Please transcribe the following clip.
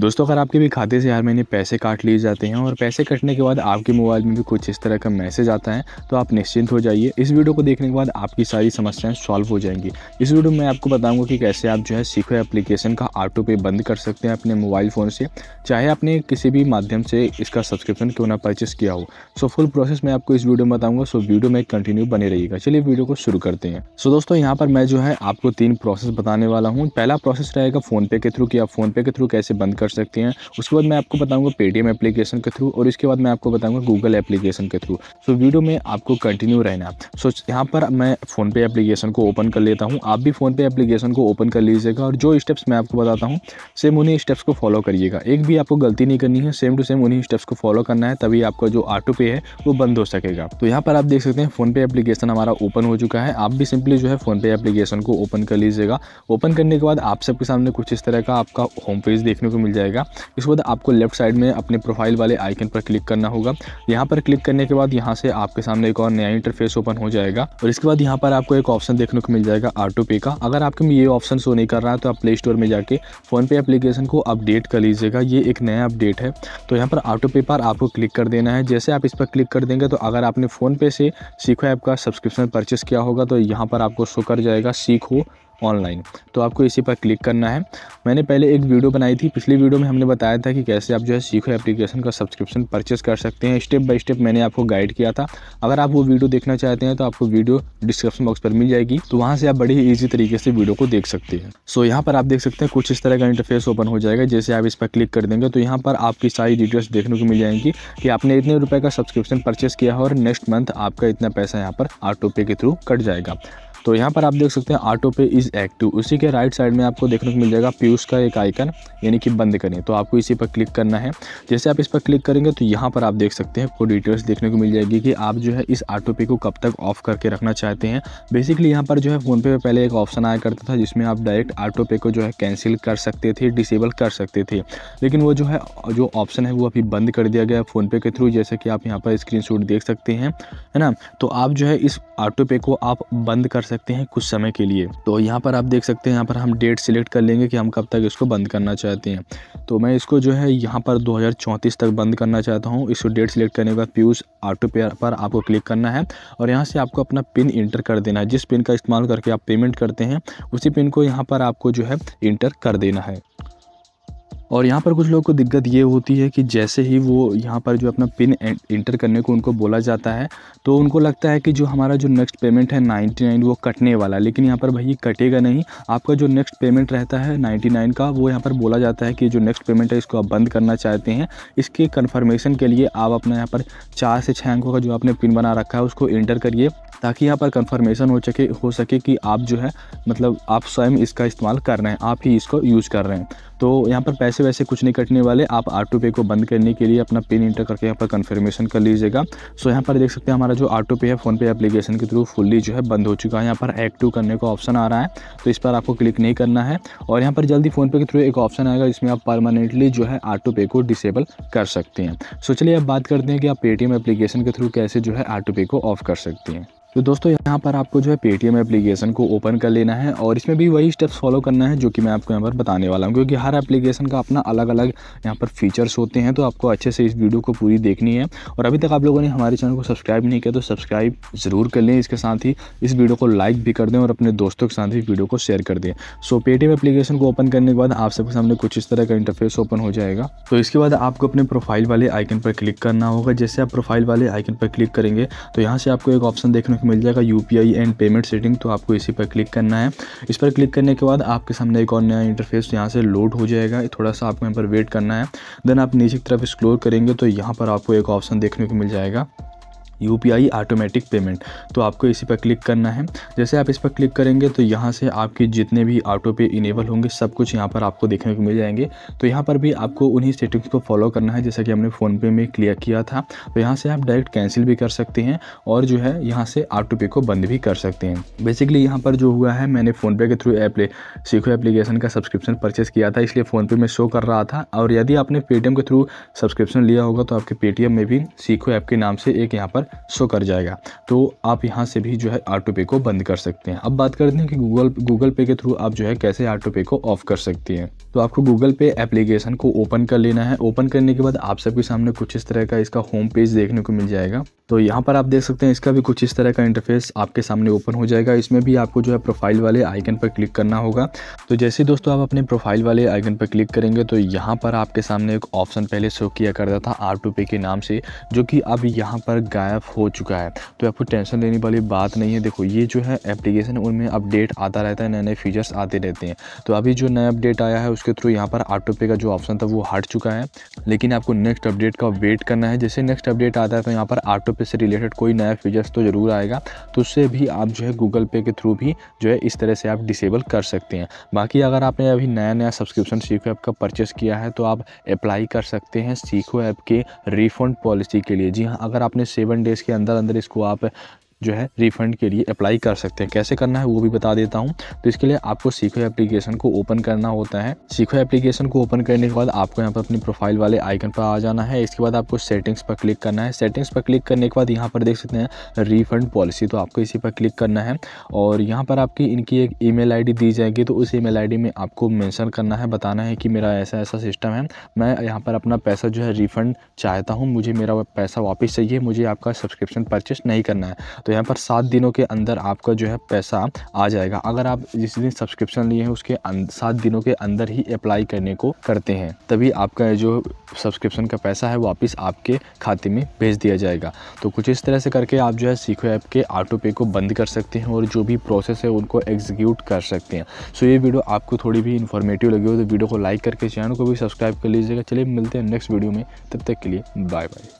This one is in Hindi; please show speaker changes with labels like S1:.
S1: दोस्तों अगर आपके भी खाते से हर महीने पैसे काट लिए जाते हैं और पैसे कटने के बाद आपके मोबाइल में भी कुछ इस तरह का मैसेज आता है तो आप निश्चिंत हो जाइए इस वीडियो को देखने के बाद आपकी सारी समस्याएं सॉल्व हो जाएंगी इस वीडियो में आपको बताऊंगा कि कैसे आप जो है सीखो एप्लीकेशन का ऑटो पे बंद कर सकते हैं अपने मोबाइल फ़ोन से चाहे आपने किसी भी माध्यम से इसका सब्सक्रिप्शन क्यों ना परचेस किया हो सो फुल प्रोसेस मैं आपको इस वीडियो में बताऊँगा सो वीडियो में कंटिन्यू बने रहिएगा चलिए वीडियो को शुरू करते हैं सो दोस्तों यहाँ पर मैं जो है आपको तीन प्रोसेस बताने वाला हूँ पहला प्रोसेस रहेगा फ़ोनपे के थ्रू कि आप फ़ोनपे के थ्रू कैसे बंद कर सकते हैं उसके बाद मैं आपको बताऊँगा पेटीएम एप्लीकेशन के थ्रू और इसके बाद मैं आपको बताऊँगा गूगल एप्लीकेशन के थ्रू सो वीडियो में आपको कंटिन्यू रहना सो यहाँ पर मैं फ़ोनपे एप्लीकेशन को ओपन कर लेता हूँ आप भी फ़ोनपे एप्लीकेशन को ओपन कर लीजिएगा और जो स्टेप्स मैं आपको बताता हूँ सेम उन्हीं स्टेप्स को फॉलो करिएगा एक भी आपको गलती नहीं करनी है सेम टू सेम उन्हीं स्टेप्स को फॉलो करना है तभी आपका जो ऑटो पे है वो बंद हो सकेगा तो यहाँ पर आप देख सकते हैं फ़ोनपे एप्लीकेशन हमारा ओपन हो चुका है आप भी सिंपली जो है फ़ोनपे एप्लीकेशन को ओपन कर लीजिएगा ओपन करने के बाद आप सबके सामने कुछ इस तरह का आपका होम पेज देखने को मिल जाएगा जाएगा इसके बाद आपको लेफ्ट साइड में अपने प्रोफाइल वाले आइकन पर क्लिक करना होगा यहाँ पर क्लिक करने के बाद यहाँ से आपके सामने एक और नया इंटरफेस ओपन हो जाएगा और इसके बाद यहाँ पर आपको एक ऑप्शन देखने को मिल जाएगा ऑटो पे का अगर आपके में ये ऑप्शन शो नहीं कर रहा है तो आप प्ले स्टोर में जाके फ़ोन पे एप्लीकेशन को अपडेट कर लीजिएगा ये एक नया अपडेट है तो यहाँ पर ऑटो पे पर आपको क्लिक कर देना है जैसे आप इस पर क्लिक कर देंगे तो अगर आपने फ़ोन पे से सीखो ऐप का सब्सक्रिप्शन परचेस किया होगा तो यहाँ पर आपको शो कर जाएगा सीखो ऑनलाइन तो आपको इसी पर क्लिक करना है मैंने पहले एक वीडियो बनाई थी पिछली वीडियो में हमने बताया था कि कैसे आप जो है सीखो एप्लीकेशन का सब्सक्रिप्शन परचेस कर सकते हैं स्टेप बाय स्टेप मैंने आपको गाइड किया था अगर आप वो वीडियो देखना चाहते हैं तो आपको वीडियो डिस्क्रिप्शन बॉक्स पर मिल जाएगी तो वहाँ से आप बड़ी ईजी तरीके से वीडियो को देख सकते हैं सो यहाँ पर आप देख सकते हैं कुछ इस तरह का इंटरफेस ओपन हो जाएगा जैसे आप इस पर क्लिक कर देंगे तो यहाँ पर आपकी सारी डिटेल्स देखने को मिल जाएंगी कि आपने इतने रुपये का सब्सक्रिप्शन परचेस किया है और नेक्स्ट मंथ आपका इतना पैसा यहाँ पर ऑटो पे के थ्रू कट जाएगा तो यहाँ पर आप देख सकते हैं ऑटो पे इज़ एक्टिव उसी के राइट साइड में आपको देखने को मिल जाएगा पीयूष का एक आइकन यानी कि बंद करें तो आपको इसी पर क्लिक करना है जैसे आप इस पर क्लिक करेंगे तो यहाँ पर आप देख सकते हैं आपको डिटेल्स देखने को मिल जाएगी कि आप जो है इस ऑटो पे को कब तक ऑफ करके रखना चाहते हैं बेसिकली यहाँ पर जो है फ़ोनपे में पहले एक ऑप्शन आया करता था जिसमें आप डायरेक्ट ऑटो पे को जो है कैंसिल कर सकते थे डिसेबल कर सकते थे लेकिन वो जो है जो ऑप्शन है वो अभी बंद कर दिया गया है फ़ोनपे के थ्रू जैसे कि आप यहाँ पर स्क्रीन देख सकते हैं है ना तो आप जो है इस ऑटो पे को आप बंद कर सकते हैं कुछ समय के लिए तो यहाँ पर आप देख सकते हैं यहाँ पर हम डेट सेलेक्ट कर लेंगे कि हम कब तक इसको बंद करना चाहते हैं तो मैं इसको जो है यहाँ पर दो तक बंद करना चाहता हूँ इसको डेट सेलेक्ट करने के बाद प्यूज ऑटो पे पर आपको क्लिक करना है और यहाँ से आपको अपना पिन इंटर कर देना है जिस पिन का इस्तेमाल करके आप पेमेंट करते हैं उसी पिन को यहाँ पर आपको जो है इंटर कर देना है और यहाँ पर कुछ लोगों को दिक्कत ये होती है कि जैसे ही वो यहाँ पर जो अपना पिन इंटर करने को उनको बोला जाता है तो उनको लगता है कि जो हमारा जो नेक्स्ट पेमेंट है 99 वो कटने वाला है लेकिन यहाँ पर भाई कटेगा नहीं आपका जो नेक्स्ट पेमेंट रहता है 99 का वो यहाँ पर बोला जाता है कि जो नेक्स्ट पेमेंट है इसको आप बंद करना चाहते हैं इसके कन्फर्मेशन के लिए आप अपना यहाँ पर चार से छः अंकों का जो आपने पिन बना रखा है उसको इंटर करिए ताकि यहाँ पर कन्फर्मेशन हो सके हो सके कि आप जो है मतलब आप स्वयं इसका इस्तेमाल कर रहे हैं आप ही इसको यूज़ कर रहे हैं तो यहाँ पर पैसे वैसे कुछ नहीं कटने वाले आप ऑटो पे को बंद करने के लिए अपना पिन इंटर करके यहाँ पर कन्फर्मेशन कर लीजिएगा सो यहाँ पर देख सकते हैं हमारा जो ऑटो पे है फ़ोनपे एप्लीकेशन के थ्रू फुल्ली जो है बंद हो चुका है यहाँ पर एक्टिव करने का ऑप्शन आ रहा है तो इस पर आपको क्लिक नहीं करना है और यहाँ पर जल्दी फ़ोनपे के थ्रू एक ऑप्शन आएगा जिसमें आप परमानेंटली जो है ऑटो पे को डिसेबल कर सकते हैं सो चलिए अब बात करते हैं कि आप पेटीएम एप्लीकेशन के थ्रू कैसे जो है ऑटो पे को ऑफ कर सकते हैं तो दोस्तों यहाँ पर आपको जो है पेटीएम एप्लीकेशन को ओपन कर लेना है और इसमें भी वही स्टेप्स फॉलो करना है जो कि मैं आपको यहाँ पर बताने वाला हूँ क्योंकि हर एप्लीकेशन का अपना अलग अलग यहाँ पर फीचर्स होते हैं तो आपको अच्छे से इस वीडियो को पूरी देखनी है और अभी तक आप लोगों ने हमारे चैनल को सब्सक्राइब नहीं किया तो सब्सक्राइब ज़रूर कर लें इसके साथ ही इस वीडियो को लाइक भी कर दें और अपने दोस्तों के साथ ही वीडियो को शेयर कर दें सो पेटीएम एप्लीकेशन को ओपन करने के बाद आप सबके सामने कुछ इस तरह का इंटरफेस ओपन हो जाएगा तो इसके बाद आपको अपने प्रोफाइल वाले आइकन पर क्लिक करना होगा जैसे आप प्रोफाइल वाले आइकन पर क्लिक करेंगे तो यहाँ से आपको एक ऑप्शन देखने आपको मिल जाएगा यू एंड पेमेंट सेटिंग तो आपको इसी पर क्लिक करना है इस पर क्लिक करने के बाद आपके सामने एक और नया इंटरफेस यहाँ से लोड हो जाएगा थोड़ा सा आपको यहाँ पर वेट करना है देन आप नीचे की तरफ स्क्लोर करेंगे तो यहाँ पर आपको एक ऑप्शन देखने को मिल जाएगा यू ऑटोमेटिक पेमेंट तो आपको इसी पर क्लिक करना है जैसे आप इस पर क्लिक करेंगे तो यहाँ से आपके जितने भी ऑटो पे इनेबल होंगे सब कुछ यहाँ पर आपको देखने को मिल जाएंगे तो यहाँ पर भी आपको उन्हीं सेटिंग्स को फॉलो करना है जैसा कि हमने फ़ोनपे में क्लियर किया था तो यहाँ से आप डायरेक्ट कैंसिल भी कर सकते हैं और जो है यहाँ से ऑटो पे को बंद भी कर सकते हैं बेसिकली यहाँ पर जो हुआ है मैंने फ़ोनपे के थ्रू ऐप सीखो एप्लीकेशन का सब्सक्रिप्शन परचेस किया था इसलिए फ़ोनपे में शो कर रहा था और यदि आपने पेटीएम के थ्रू सब्सक्रिप्शन लिया होगा तो आपके पेटीएम में भी सीखो ऐप के नाम से एक यहाँ पर शो कर जाएगा तो आप यहाँ से भी जो है ऑटो पे को बंद कर सकते हैं अब बात करते हैं कि गूगल गूगल पे के थ्रू आप जो है कैसे ऑटो पे को ऑफ कर सकती हैं तो आपको गूगल पे एप्लीकेशन को ओपन कर लेना है ओपन करने के बाद आप सबके सामने कुछ इस तरह का इसका होम पेज देखने को मिल जाएगा तो यहाँ पर आप देख सकते हैं इसका भी कुछ इस तरह का इंटरफेस आपके सामने ओपन हो जाएगा इसमें भी आपको जो है प्रोफाइल वाले आइकन पर क्लिक करना होगा तो जैसे दोस्तों आप अपने प्रोफाइल वाले आइकन पर क्लिक करेंगे तो यहाँ पर आपके सामने एक ऑप्शन पहले शो किया करता था आर टू पे के नाम से जो कि अब यहाँ पर गायब ऐप हो चुका है तो आपको टेंशन लेने वाली बात नहीं है देखो ये जो है एप्लीकेशन उनमें अपडेट आता रहता है नए नए फीचर्स आते रहते हैं तो अभी जो नया अपडेट आया है उसके थ्रू यहाँ पर ऑटो पे का जो ऑप्शन था वो हट चुका है लेकिन आपको नेक्स्ट अपडेट का वेट करना है जैसे नेक्स्ट अपडेट आता है तो यहाँ पर ऑटो पे से रिलेटेड कोई नया फीचर्स तो ज़रूर आएगा तो उससे भी आप जो है गूगल पे के थ्रू भी जो है इस तरह से आप डिसेबल कर सकते हैं बाकी अगर आपने अभी नया नया सब्सक्रिप्शन सीखो ऐप का परचेस किया है तो आप अप्लाई कर सकते हैं सीखो ऐप के रिफंड पॉलिसी के लिए जी हाँ अगर आपने सेवन डेज़ के अंदर अंदर इसको आप जो है रिफंड के लिए अप्लाई कर सकते हैं कैसे करना है वो भी बता देता हूँ तो इसके लिए आपको सीखो एप्लीकेशन को ओपन करना होता है सीखो एप्लीकेशन को ओपन करने के बाद आपको यहाँ पर अपनी प्रोफाइल वाले आइकन पर आ जाना है इसके बाद आपको सेटिंग्स पर क्लिक करना है सेटिंग्स पर क्लिक करने के बाद यहाँ पर देख सकते हैं रिफंड पॉलिसी तो आपको इसी पर क्लिक करना है और यहाँ पर आपकी इनकी एक ई मेल दी जाएगी तो उस ई मेल में आपको मैंसन करना है बताना है कि मेरा ऐसा ऐसा सिस्टम है मैं यहाँ पर अपना पैसा जो है रिफंड चाहता हूँ मुझे मेरा पैसा वापस चाहिए मुझे आपका सब्सक्रिप्शन परचेस नहीं करना है तो तो यहाँ पर सात दिनों के अंदर आपका जो है पैसा आ जाएगा अगर आप जिस दिन सब्सक्रिप्शन लिए हैं उसके अं-, सात दिनों के अंदर ही अप्लाई करने को करते हैं तभी आपका जो सब्सक्रिप्शन का पैसा है वापस आपके खाते में भेज दिया जाएगा तो कुछ इस तरह से करके आप जो है सीखो ऐप के ऑटो पे को बंद कर सकते हैं और जो भी प्रोसेस है उनको एग्जीक्यूट कर सकते हैं सो ये वीडियो आपको थोड़ी भी इन्फॉर्मेटिव लगी हो तो वीडियो को लाइक करके चैनल को भी सब्सक्राइब कर लीजिएगा चलिए मिलते हैं नेक्स्ट वीडियो में तब तक के लिए बाय बाय